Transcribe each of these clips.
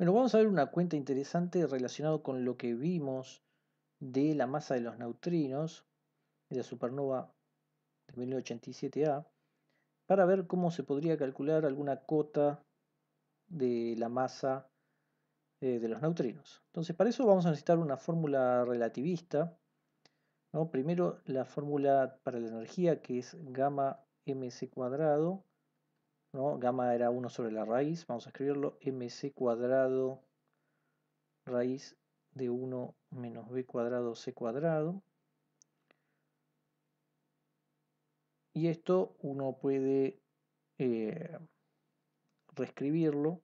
Bueno, vamos a ver una cuenta interesante relacionado con lo que vimos de la masa de los neutrinos de la supernova de 1987A para ver cómo se podría calcular alguna cota de la masa eh, de los neutrinos. Entonces, para eso vamos a necesitar una fórmula relativista. Primero, la fórmula para la energía, que es gamma mc cuadrado ¿no? Gamma era 1 sobre la raíz, vamos a escribirlo, mc cuadrado raíz de 1 menos b cuadrado c cuadrado. Y esto uno puede eh, reescribirlo.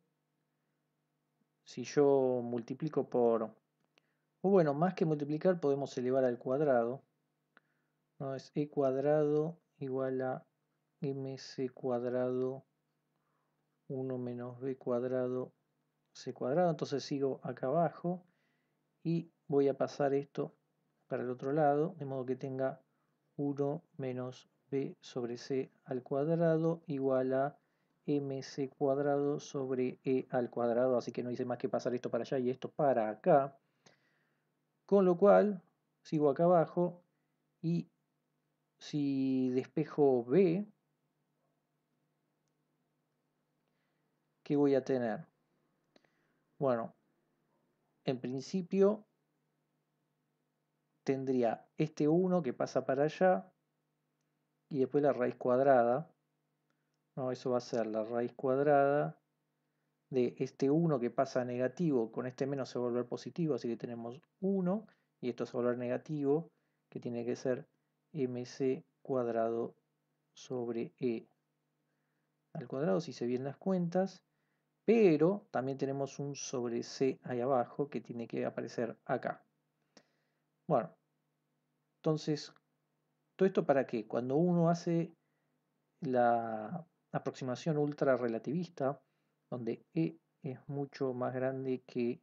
Si yo multiplico por... O bueno, más que multiplicar podemos elevar al cuadrado. No es e cuadrado igual a mc cuadrado 1 menos b cuadrado c cuadrado. Entonces sigo acá abajo y voy a pasar esto para el otro lado, de modo que tenga 1 menos b sobre c al cuadrado igual a mc cuadrado sobre e al cuadrado, así que no hice más que pasar esto para allá y esto para acá. Con lo cual, sigo acá abajo y si despejo b, ¿qué voy a tener? Bueno, en principio tendría este 1 que pasa para allá y después la raíz cuadrada. No, eso va a ser la raíz cuadrada de este 1 que pasa negativo, con este menos se va a volver positivo, así que tenemos 1 y esto se va a volver negativo, que tiene que ser mc cuadrado sobre e al cuadrado, si se bien las cuentas, pero también tenemos un sobre C ahí abajo que tiene que aparecer acá. Bueno, entonces, todo esto para que cuando uno hace la aproximación ultra relativista, donde E es mucho más grande que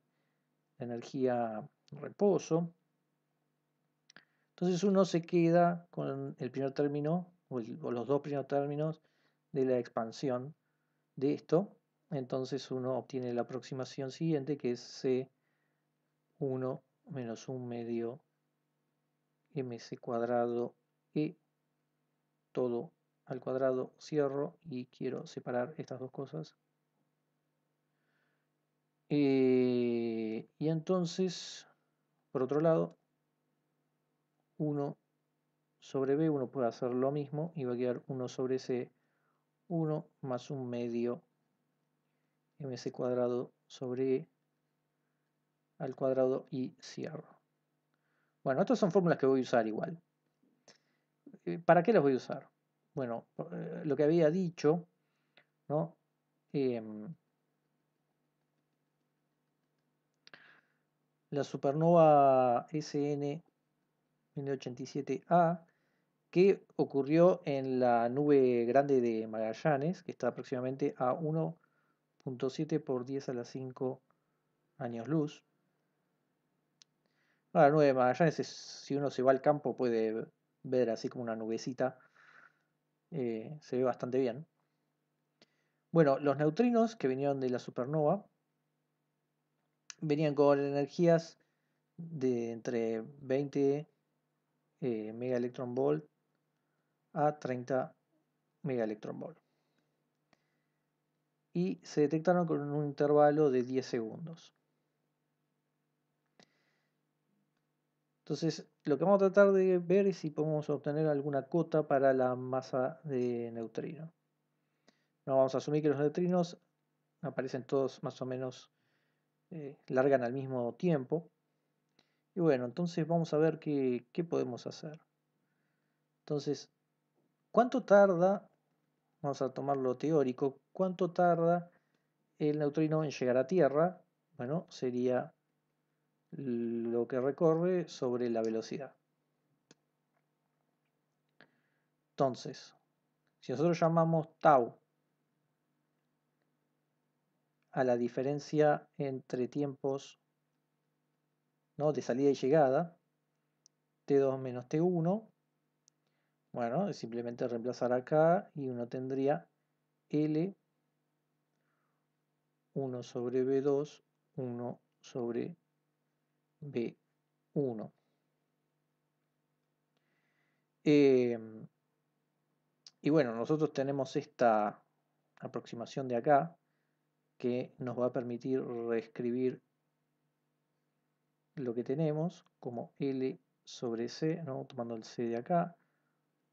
la energía reposo, entonces uno se queda con el primer término o, o los dos primeros términos de la expansión de esto, entonces uno obtiene la aproximación siguiente que es C1 menos un medio mc cuadrado e todo al cuadrado cierro y quiero separar estas dos cosas eh, y entonces por otro lado 1 sobre b uno puede hacer lo mismo y va a quedar 1 sobre c 1 más un medio mc cuadrado sobre al cuadrado y cierro. Bueno, estas son fórmulas que voy a usar igual. Eh, ¿Para qué las voy a usar? Bueno, eh, lo que había dicho, ¿no? Em, la supernova SN 1987A que ocurrió en la nube grande de Magallanes, que está aproximadamente a 1 .7 por 10 a la 5 años luz. Ahora, 9 de Magallanes, si uno se va al campo, puede ver así como una nubecita. Eh, se ve bastante bien. Bueno, los neutrinos que venían de la supernova venían con energías de entre 20 eh, mega electron volt a 30 mega volt y se detectaron con un intervalo de 10 segundos. Entonces, lo que vamos a tratar de ver es si podemos obtener alguna cota para la masa de neutrino. No vamos a asumir que los neutrinos aparecen todos más o menos, eh, largan al mismo tiempo. Y bueno, entonces vamos a ver qué, qué podemos hacer. Entonces, ¿cuánto tarda vamos a tomar lo teórico, ¿cuánto tarda el neutrino en llegar a Tierra? Bueno, sería lo que recorre sobre la velocidad. Entonces, si nosotros llamamos tau a la diferencia entre tiempos ¿no? de salida y llegada, T2 menos T1, bueno, simplemente reemplazar acá y uno tendría L 1 sobre B2, 1 sobre B1. Em, y bueno, nosotros tenemos esta aproximación de acá que nos va a permitir reescribir lo que tenemos como L sobre C, tomando el C de acá,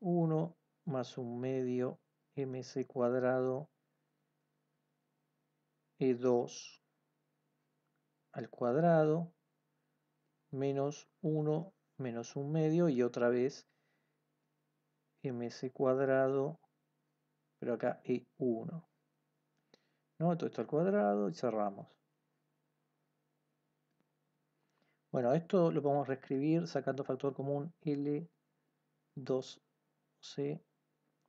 1 más un medio mc cuadrado e2 al cuadrado menos 1 menos un medio y otra vez mc cuadrado pero acá e1 ¿no? todo esto al cuadrado y cerramos bueno esto lo podemos reescribir sacando factor común l2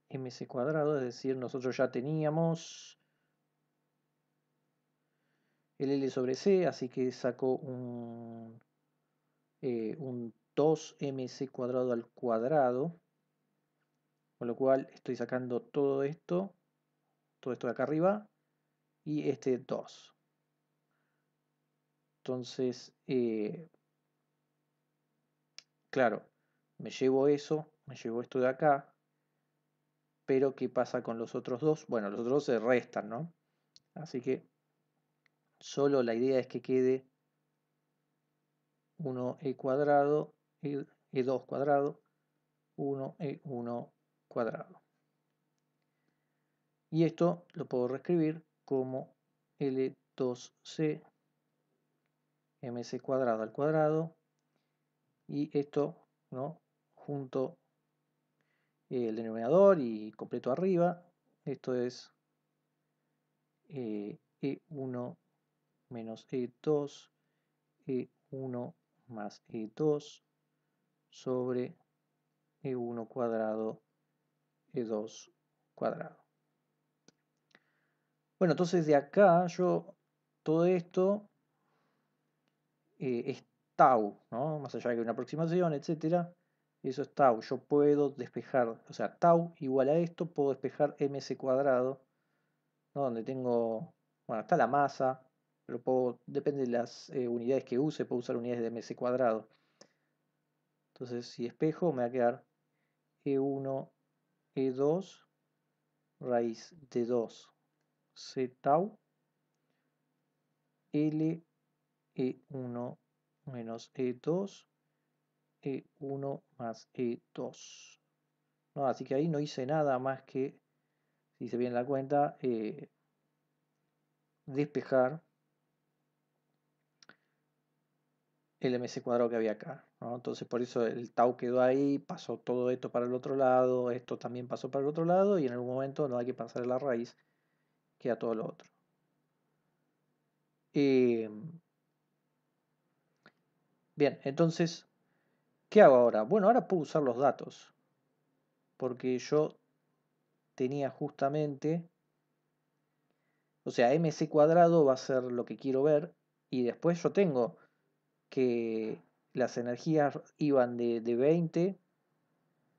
mc cuadrado, es decir, nosotros ya teníamos el L sobre C, así que saco un, eh, un 2mc cuadrado al cuadrado, con lo cual estoy sacando todo esto, todo esto de acá arriba, y este 2. Entonces, eh, claro, me llevo eso me llevo esto de acá, pero ¿qué pasa con los otros dos? Bueno, los otros dos se restan, ¿no? Así que solo la idea es que quede 1e cuadrado, e2 e cuadrado, 1e1 cuadrado. Y esto lo puedo reescribir como L2C mc cuadrado al cuadrado y esto ¿no? junto eh, el denominador y completo arriba. Esto es E1 eh, e menos E2, E1 más E2 sobre E1 cuadrado, E2 cuadrado. Bueno, entonces de acá yo todo esto eh, es tau, ¿no? más allá de que una aproximación, etcétera, eso es tau. Yo puedo despejar, o sea, tau igual a esto, puedo despejar ms cuadrado, donde tengo, bueno, está la masa, pero puedo, depende de las eh, unidades que use, puedo usar unidades de ms cuadrado. Entonces, si espejo, me va a quedar E1, E2, raíz de 2, C tau, L, E1 menos E2 e1 más E2. No, así que ahí no hice nada más que, si se viene la cuenta, eh, despejar el MC cuadrado que había acá. Entonces por eso el tau quedó ahí, pasó todo esto para el otro lado, esto también pasó para el otro lado y en algún momento no hay que pasar la raíz, queda todo lo otro. Em, bien, entonces ¿Qué hago ahora? Bueno, ahora puedo usar los datos. Porque yo tenía justamente... O sea, mc cuadrado va a ser lo que quiero ver. Y después yo tengo que las energías iban de, de 20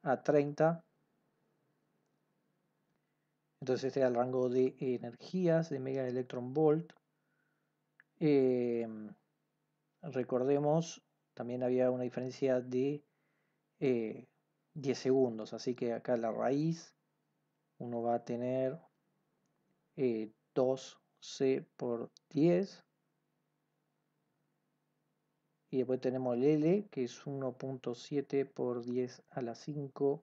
a 30. Entonces este era el rango de energías de mega electron volt. Em, recordemos también había una diferencia de 10 eh, segundos. Así que acá la raíz, uno va a tener 2C eh, por 10. Y después tenemos el L, que es 1.7 por 10 a la 5.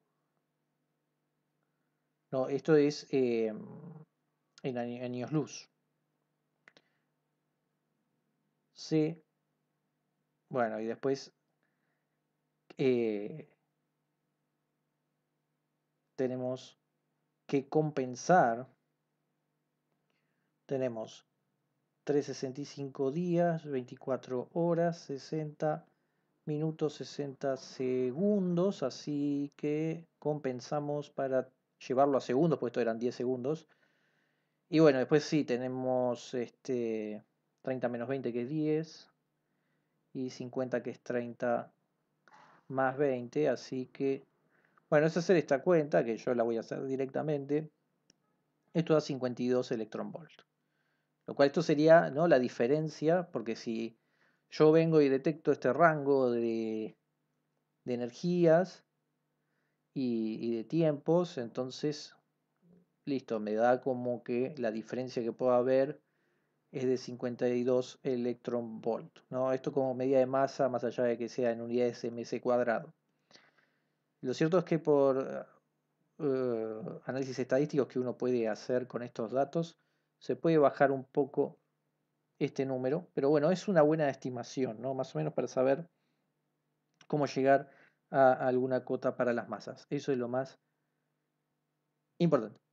No, esto es eh, en años luz. C bueno, y después eh, tenemos que compensar. Tenemos 365 días, 24 horas, 60 minutos, 60 segundos. Así que compensamos para llevarlo a segundos, porque esto eran 10 segundos. Y bueno, después sí, tenemos este 30 menos 20 que es 10, y 50 que es 30 más 20, así que, bueno, es hacer esta cuenta, que yo la voy a hacer directamente, esto da 52 electronvolt. Lo cual esto sería ¿no? la diferencia, porque si yo vengo y detecto este rango de, de energías y, y, de tiempos, entonces, listo, me da como que la diferencia que pueda haber es de 52 electronvolt, ¿no? Esto como medida de masa, más allá de que sea en unidades ms cuadrado. Lo cierto es que por eh, análisis estadísticos que uno puede hacer con estos datos, se puede bajar un poco este número, pero bueno, es una buena estimación, ¿no? más o menos para saber cómo llegar a alguna cota para las masas. Eso es lo más importante.